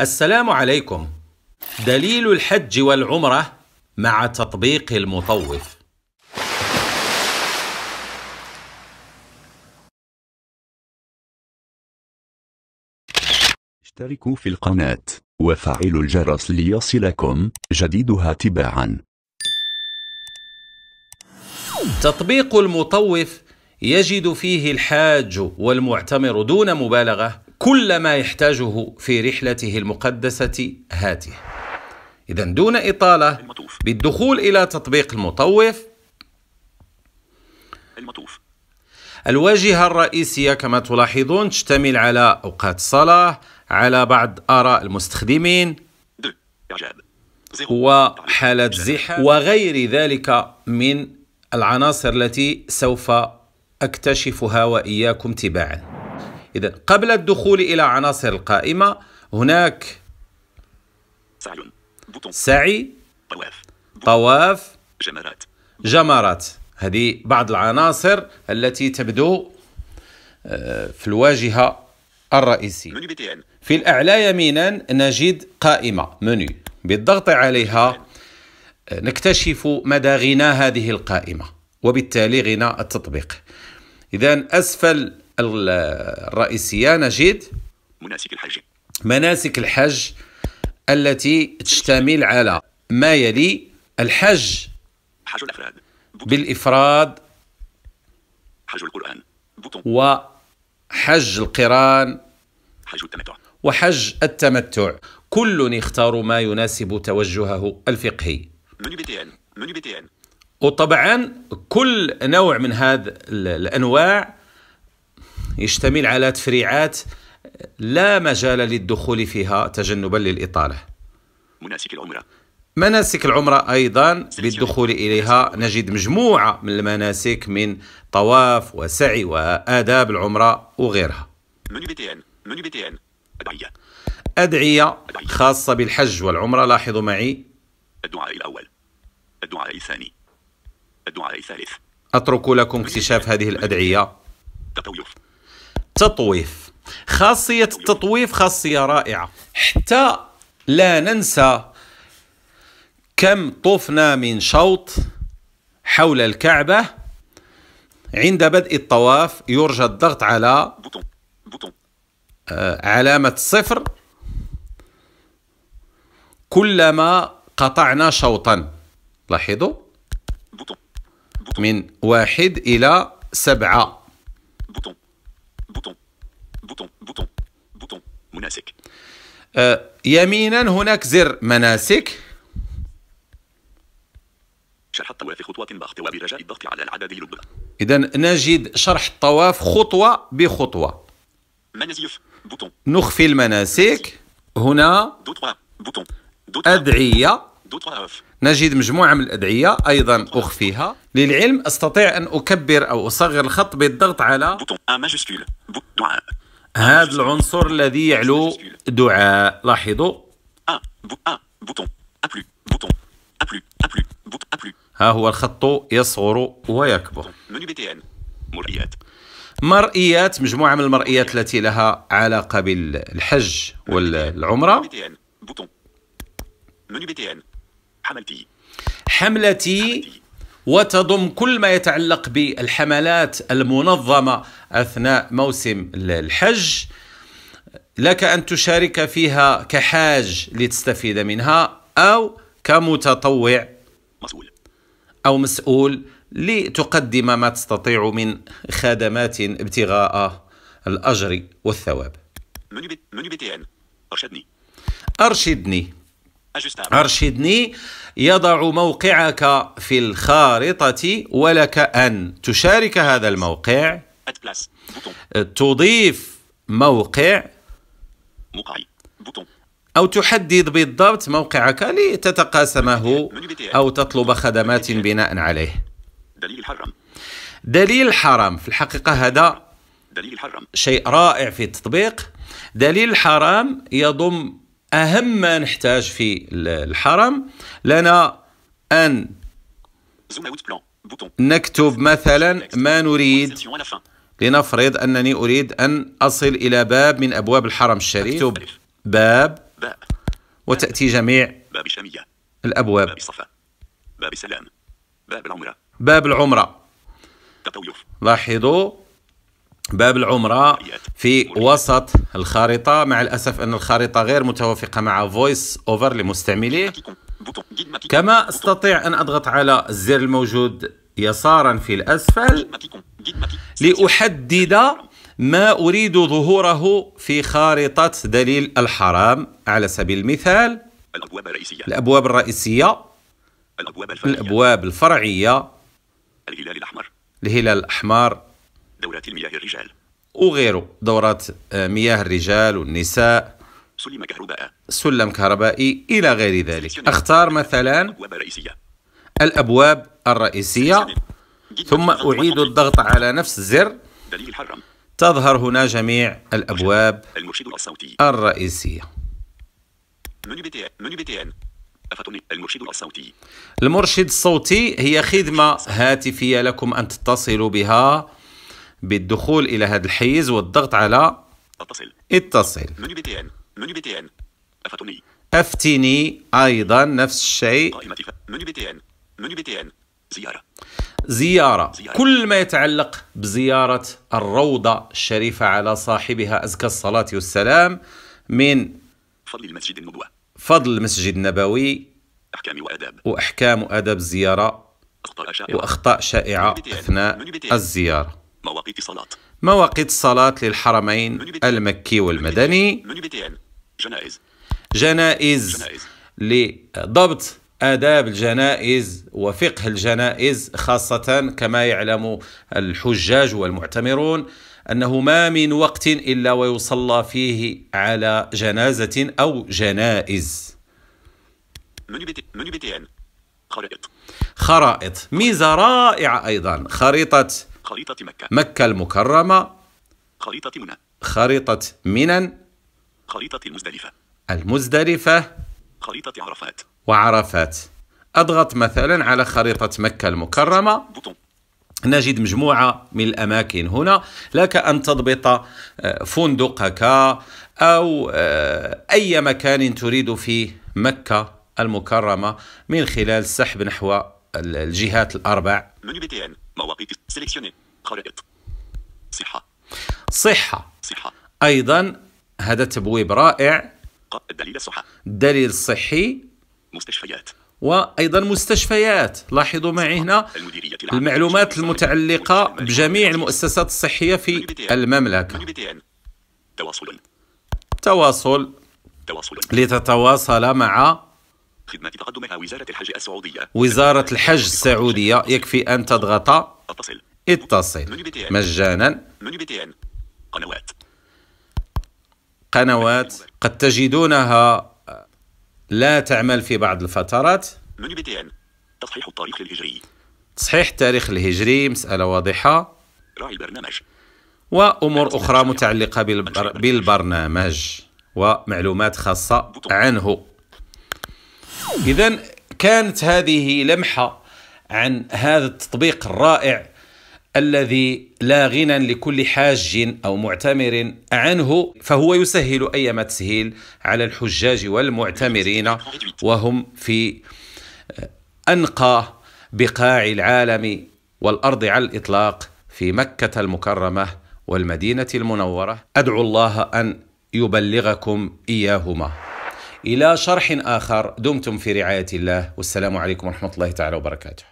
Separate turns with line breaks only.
السلام عليكم دليل الحج والعمرة مع تطبيق المطوف
اشتركوا في القناة وفعلوا الجرس ليصلكم جديدها تباعا
تطبيق المطوف يجد فيه الحاج والمعتمر دون مبالغة كل ما يحتاجه في رحلته المقدسة هاته إذا دون إطالة بالدخول إلى تطبيق المطوف المطوف الواجهة الرئيسية كما تلاحظون تشتمل على أوقات الصلاة على بعض آراء المستخدمين وحالة زحام وغير ذلك من العناصر التي سوف أكتشفها وإياكم تباعاً إذا قبل الدخول إلى عناصر القائمة هناك سعي طواف جمرات جمرات هذه بعض العناصر التي تبدو آه، في الواجهة الرئيسية في الأعلى يمينا نجد قائمة منيو بالضغط عليها آه، نكتشف مدى غنى هذه القائمة وبالتالي غنى التطبيق إذا أسفل الرئيسية نجد مناسك الحج مناسك الحج التي تشتمل على ما يلي الحج حج الأفراد بالإفراد حج القرآن وحج القران حج التمتع وحج التمتع كل يختار ما يناسب توجهه الفقهي
منو
بيتين. منو بيتين.
وطبعا كل نوع من هذه الأنواع يشتمل على تفريعات لا مجال للدخول فيها تجنبا للإطالة مناسك العمرة مناسك العمرة أيضا بالدخول إليها نجد مجموعة من المناسك من طواف وسعي وآداب العمرة وغيرها أدعية خاصة بالحج والعمرة لاحظوا معي الدعاء
الأول الدعاء الثاني الدعاء الثالث
أترك لكم اكتشاف هذه الأدعية تطوف تطويف خاصية التطويف خاصية رائعة حتى لا ننسى كم طفنا من شوط حول الكعبة عند بدء الطواف يرجى الضغط على آه، علامة صفر كلما قطعنا شوطا لاحظوا من واحد إلى سبعة بوتون بوتون بوتون مناسك يمينا هناك زر مناسك
شرح الطواف خطوة باخطوة برجاء الضغط على العدد لب
إذا نجد شرح الطواف خطوة بخطوة منزيف بوتون نخفي المناسك هنا بوتون أدعية نجد مجموعة من الأدعية أيضا أخفيها للعلم أستطيع أن أكبر أو أصغر الخط بالضغط على بوتون هذا العنصر الذي يعلو دعاء لاحظوا ها هو الخط يصغر ويكبر مرئيات مجموعة من المرئيات التي لها علاقة بالحج والعمرة حملتي وتضم كل ما يتعلق بالحملات المنظمة أثناء موسم الحج لك أن تشارك فيها كحاج لتستفيد منها أو كمتطوع مسؤول أو مسؤول لتقدم ما تستطيع من خدمات ابتغاء الأجر والثواب
منو بي... منو
أرشدني
أرشدني أرشدني يضع موقعك في الخارطة ولك أن تشارك هذا الموقع تضيف موقع أو تحدد بالضبط موقعك لتتقاسمه أو تطلب خدمات بناء عليه دليل الحرام في الحقيقة هذا دليل حرام. شيء رائع في التطبيق دليل الحرام يضم أهم ما نحتاج في الحرم لنا أن نكتب مثلا ما نريد لنفرض أنني أريد أن أصل إلى باب من أبواب الحرم الشريف أكتب باب وتأتي جميع الأبواب
باب باب باب العمرة
باب العمرة لاحظوا باب العمرة في وسط الخارطة مع الأسف أن الخارطة غير متوافقة مع فويس أوفر لمستعمليه كما استطيع أن أضغط على الزر الموجود يسارا في الأسفل لأحدد ما أريد ظهوره في خارطة دليل الحرام على سبيل المثال
الأبواب الرئيسية
الأبواب الرئيسية الأبواب الفرعية, الأبواب الفرعية الهلال الأحمر الهلال الأحمر
دورات المياه الرجال
وغيره دورات آه، مياه الرجال والنساء
سلم كهرباء
سلم كهربائي إلى غير ذلك أختار مثلا أبواب رئيسية. الأبواب الرئيسية ثم أعيد الضغط على نفس الزر دليل تظهر هنا جميع الأبواب المرشد الصوتي الرئيسية
المرشد الصوتي
المرشد الصوتي هي خدمة هاتفية لكم أن تتصلوا بها بالدخول الى هذا الحيز والضغط على اتصل اتصل
منيو بي تي ان منيو بي تي ان
افتني افتني ايضا نفس الشيء
منيو بي تي ان منيو بي تي ان
زياره زيارة. زيارة كل ما يتعلق بزيارة الروضة الشريفة على صاحبها أزكى الصلاة والسلام من فضل المسجد النبوي فضل المسجد النبوي أحكام وآداب وأحكام وآداب الزيارة وأخطاء شائعة أثناء الزيارة مواقيت الصلاة مواقيت الصلاة للحرمين المكي والمدني جنائز جنائز لضبط آداب الجنائز وفقه الجنائز خاصة كما يعلم الحجاج والمعتمرون أنه ما من وقت إلا ويصلى فيه على جنازة أو جنائز خرائط خرائط ميزة رائعة أيضا خريطة خريطة مكة مكة المكرمة خريطة منى خريطة منى
خريطة المزدلفة
المزدلفة
خريطة عرفات
وعرفات أضغط مثلا على خريطة مكة المكرمة بطن. نجد مجموعة من الأماكن هنا لك أن تضبط آه، فندقك أو آه، أي مكان تريد في مكة المكرمة من خلال السحب نحو الجهات الأربع خرائط صحة صحة صحة أيضا هذا تبويب رائع دليل الصحة دليل صحي مستشفيات وأيضا مستشفيات لاحظوا معي هنا المعلومات المتعلقة بجميع المؤسسات الصحية في المملكة تواصل تواصل لتتواصل مع
خدمة تقدمها وزارة الحج السعودية
وزارة الحج السعودية يكفي أن تضغط أتصل اتصل مجانا قنوات قنوات قد تجدونها لا تعمل في بعض الفترات
تصحيح التاريخ الهجري
تصحيح التاريخ الهجري مسألة واضحة
راعي البرنامج
وأمور أخرى متعلقة بالبر... بالبرنامج ومعلومات خاصة عنه إذا كانت هذه لمحة عن هذا التطبيق الرائع الذي لا غنى لكل حاج او معتمر عنه فهو يسهل ايما تسهيل على الحجاج والمعتمرين وهم في آه، انقى بقاع العالم والارض على الاطلاق في مكه المكرمه والمدينه المنوره ادعو الله ان يبلغكم اياهما الى شرح اخر دمتم في رعايه الله والسلام عليكم ورحمه الله تعالى وبركاته